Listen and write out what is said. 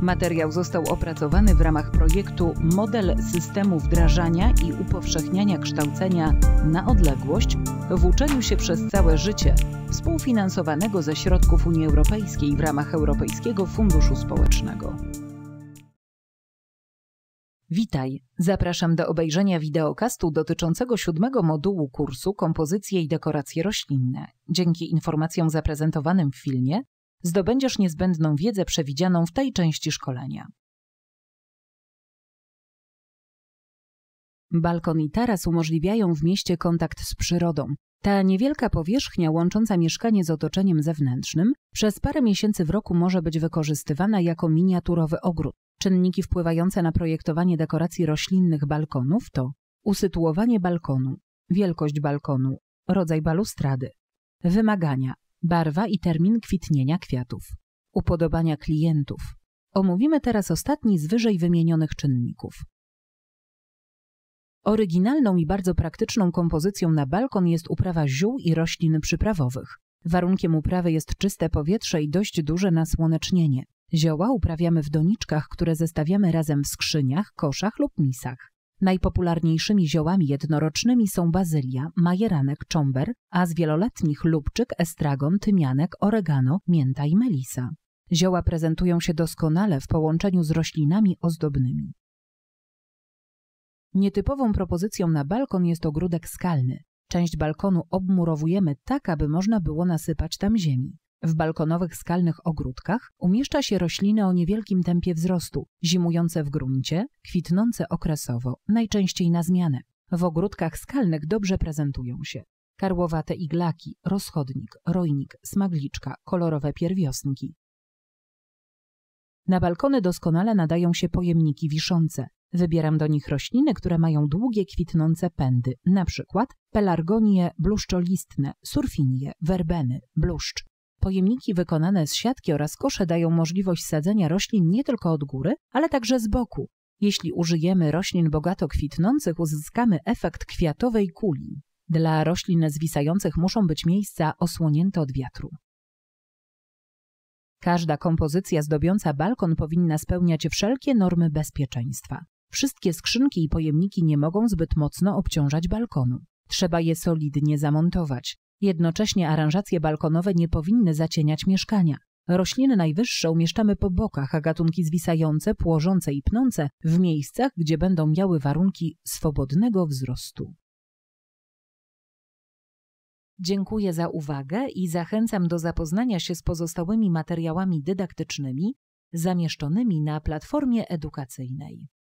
Materiał został opracowany w ramach projektu Model systemu wdrażania i upowszechniania kształcenia na odległość w uczeniu się przez całe życie, współfinansowanego ze środków Unii Europejskiej w ramach Europejskiego Funduszu Społecznego. Witaj, zapraszam do obejrzenia wideokastu dotyczącego siódmego modułu kursu Kompozycje i dekoracje roślinne. Dzięki informacjom zaprezentowanym w filmie zdobędziesz niezbędną wiedzę przewidzianą w tej części szkolenia. Balkon i taras umożliwiają w mieście kontakt z przyrodą. Ta niewielka powierzchnia łącząca mieszkanie z otoczeniem zewnętrznym przez parę miesięcy w roku może być wykorzystywana jako miniaturowy ogród. Czynniki wpływające na projektowanie dekoracji roślinnych balkonów to usytuowanie balkonu, wielkość balkonu, rodzaj balustrady, wymagania, barwa i termin kwitnienia kwiatów, upodobania klientów. Omówimy teraz ostatni z wyżej wymienionych czynników. Oryginalną i bardzo praktyczną kompozycją na balkon jest uprawa ziół i roślin przyprawowych. Warunkiem uprawy jest czyste powietrze i dość duże nasłonecznienie. Zioła uprawiamy w doniczkach, które zestawiamy razem w skrzyniach, koszach lub misach. Najpopularniejszymi ziołami jednorocznymi są bazylia, majeranek, czomber, a z wieloletnich lubczyk, estragon, tymianek, oregano, mięta i melisa. Zioła prezentują się doskonale w połączeniu z roślinami ozdobnymi. Nietypową propozycją na balkon jest ogródek skalny. Część balkonu obmurowujemy tak, aby można było nasypać tam ziemi. W balkonowych skalnych ogródkach umieszcza się rośliny o niewielkim tempie wzrostu, zimujące w gruncie, kwitnące okresowo, najczęściej na zmianę. W ogródkach skalnych dobrze prezentują się karłowate iglaki, rozchodnik, rojnik, smagliczka, kolorowe pierwiosnki. Na balkony doskonale nadają się pojemniki wiszące. Wybieram do nich rośliny, które mają długie kwitnące pędy, na przykład pelargonie bluszczolistne, surfinie, werbeny, bluszcz. Pojemniki wykonane z siatki oraz kosze dają możliwość sadzenia roślin nie tylko od góry, ale także z boku. Jeśli użyjemy roślin bogato kwitnących, uzyskamy efekt kwiatowej kuli. Dla roślin zwisających muszą być miejsca osłonięte od wiatru. Każda kompozycja zdobiąca balkon powinna spełniać wszelkie normy bezpieczeństwa. Wszystkie skrzynki i pojemniki nie mogą zbyt mocno obciążać balkonu. Trzeba je solidnie zamontować. Jednocześnie aranżacje balkonowe nie powinny zacieniać mieszkania. Rośliny najwyższe umieszczamy po bokach, a gatunki zwisające, płożące i pnące w miejscach, gdzie będą miały warunki swobodnego wzrostu. Dziękuję za uwagę i zachęcam do zapoznania się z pozostałymi materiałami dydaktycznymi zamieszczonymi na platformie edukacyjnej.